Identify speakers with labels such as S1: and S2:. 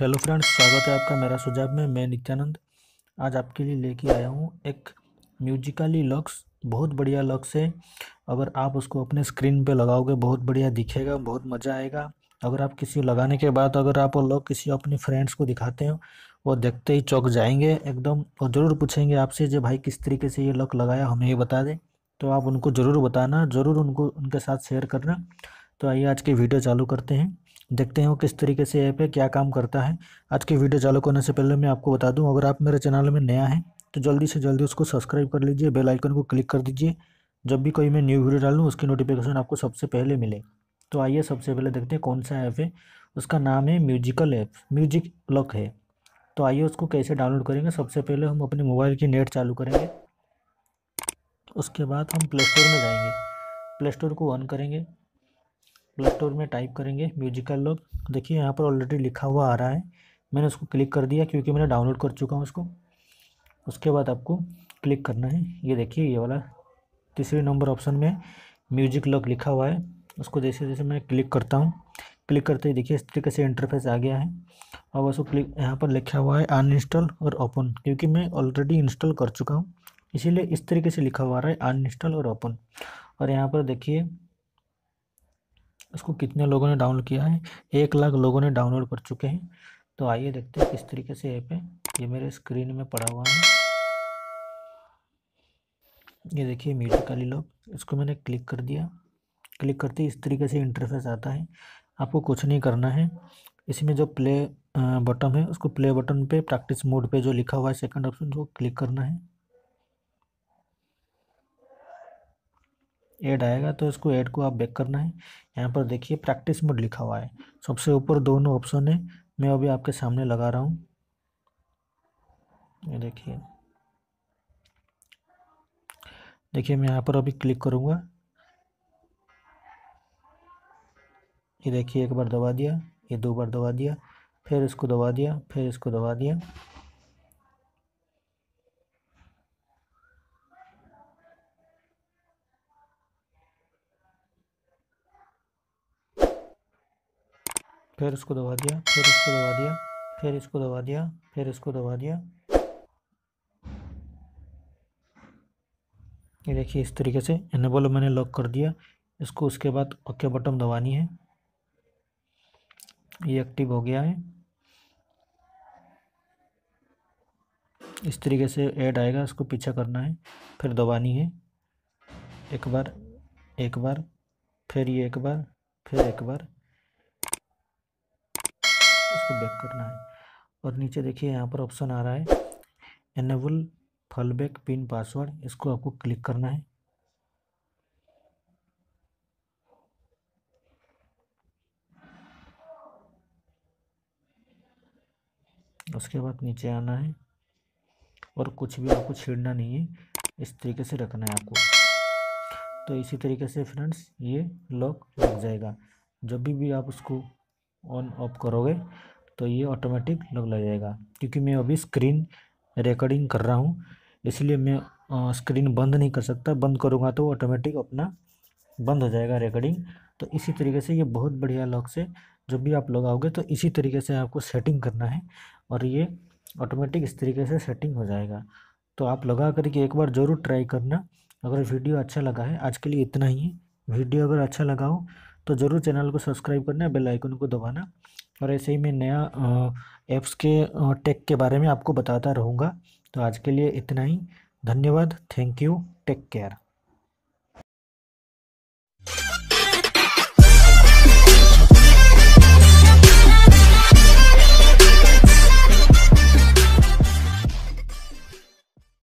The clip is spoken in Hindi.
S1: हेलो फ्रेंड्स स्वागत है आपका मेरा सुझाव में मैं नित्यानंद आज आपके लिए लेके आया हूँ एक म्यूजिकली लक्स बहुत बढ़िया लक्स है अगर आप उसको अपने स्क्रीन पे लगाओगे बहुत बढ़िया दिखेगा बहुत मज़ा आएगा अगर आप किसी लगाने के बाद अगर आप वो लक किसी अपने फ्रेंड्स को दिखाते हो वो देखते ही चौक जाएंगे एकदम और ज़रूर पूछेंगे आपसे जो भाई किस तरीके से ये लक लगाया हमें ये बता दें तो आप उनको ज़रूर बताना ज़रूर उनको उनके साथ शेयर करना तो आइए आज की वीडियो चालू करते हैं देखते हैं वो किस तरीके से ऐप है क्या काम करता है आज की वीडियो चालू करने से पहले मैं आपको बता दूं अगर आप मेरे चैनल में नया हैं तो जल्दी से जल्दी उसको सब्सक्राइब कर लीजिए बेल आइकन को क्लिक कर दीजिए जब भी कोई मैं न्यू वीडियो डालूँ उसकी नोटिफिकेशन आपको सबसे पहले मिले तो आइए सबसे पहले देखते हैं कौन सा ऐप है उसका नाम है म्यूजिकल ऐप म्यूजिक लॉक है तो आइए उसको कैसे डाउनलोड करेंगे सबसे पहले हम अपने मोबाइल की नेट चालू करेंगे उसके बाद हम प्ले स्टोर में जाएंगे प्ले स्टोर को ऑन करेंगे प्ले स्टोर में टाइप करेंगे म्यूजिकल लॉक देखिए यहाँ पर ऑलरेडी लिखा हुआ आ रहा है मैंने उसको क्लिक कर दिया क्योंकि मैंने डाउनलोड कर चुका हूँ उसको उसके बाद आपको क्लिक करना है ये देखिए ये वाला तीसरे नंबर ऑप्शन में म्यूजिक लॉक लिखा हुआ है उसको जैसे जैसे मैं क्लिक करता हूँ क्लिक करते ही देखिए इस तरीके से इंटरफेस आ गया है और उसको क्लिक यहाँ पर लिखा हुआ है अनइंस्टॉल और ओपन क्योंकि मैं ऑलरेडी इंस्टॉल कर चुका हूँ इसीलिए इस तरीके से लिखा हुआ रहा है अनइंस्टॉल और ओपन और यहाँ पर देखिए इसको कितने लोगों ने डाउनलोड किया है एक लाख लोगों ने डाउनलोड कर चुके हैं तो आइए देखते हैं किस तरीके से ऐप है ये मेरे स्क्रीन में पड़ा हुआ है ये देखिए मीटर लोग इसको मैंने क्लिक कर दिया क्लिक करते ही इस तरीके से इंटरफेस आता है आपको कुछ नहीं करना है इसमें जो प्ले बटन है उसको प्ले बटन पे प्रैक्टिस मोड पे जो लिखा हुआ है सेकंड ऑप्शन उसको क्लिक करना है एड आएगा तो इसको एड को आप बैक करना है यहाँ पर देखिए प्रैक्टिस मोड लिखा हुआ है सबसे ऊपर दोनों ऑप्शन है मैं अभी आपके सामने लगा रहा हूँ ये देखिए देखिए मैं यहाँ पर अभी क्लिक करूँगा ये देखिए एक बार दबा दिया ये दो बार दबा दिया फिर इसको दबा दिया फिर इसको दबा दिया फिर उसको दबा दिया फिर उसको दबा दिया फिर इसको दबा दिया फिर इसको दबा दिया ये देखिए इस तरीके से इनेबल मैंने लॉक कर दिया इसको उसके बाद ओके बटन दबानी है ये एक्टिव हो गया है इस तरीके से ऐड आएगा इसको पीछा करना है फिर दबानी है एक बार एक बार फिर ये एक बार फिर एक बार बैक करना है और नीचे देखिए यहाँ पर ऑप्शन आ रहा है एनेबल फॉलबैक पिन पासवर्ड इसको आपको क्लिक करना है उसके बाद नीचे आना है और कुछ भी आपको छेड़ना नहीं है इस तरीके से रखना है आपको तो इसी तरीके से फ्रेंड्स ये लॉक लग जाएगा जब भी, भी आप उसको ऑन ऑफ करोगे तो ये ऑटोमेटिक लग लग जाएगा क्योंकि मैं अभी स्क्रीन रिकॉर्डिंग कर रहा हूँ इसलिए मैं स्क्रीन बंद नहीं कर सकता बंद करूँगा तो ऑटोमेटिक अपना बंद हो जाएगा रिकॉर्डिंग तो इसी तरीके से ये बहुत बढ़िया लॉक से जब भी आप लगाओगे आओगे तो इसी तरीके से आपको सेटिंग करना है और ये ऑटोमेटिक इस तरीके से सेटिंग हो जाएगा तो आप लगा करके एक बार ज़रूर ट्राई करना अगर वीडियो अच्छा लगा है आज के लिए इतना ही है वीडियो अगर अच्छा लगा हो तो ज़रूर चैनल को सब्सक्राइब करना बेल आइकन को दबाना और ऐसे ही मैं नया ऐप्स के टेक के बारे में आपको बताता रहूँगा तो आज के लिए इतना ही धन्यवाद थैंक यू टेक केयर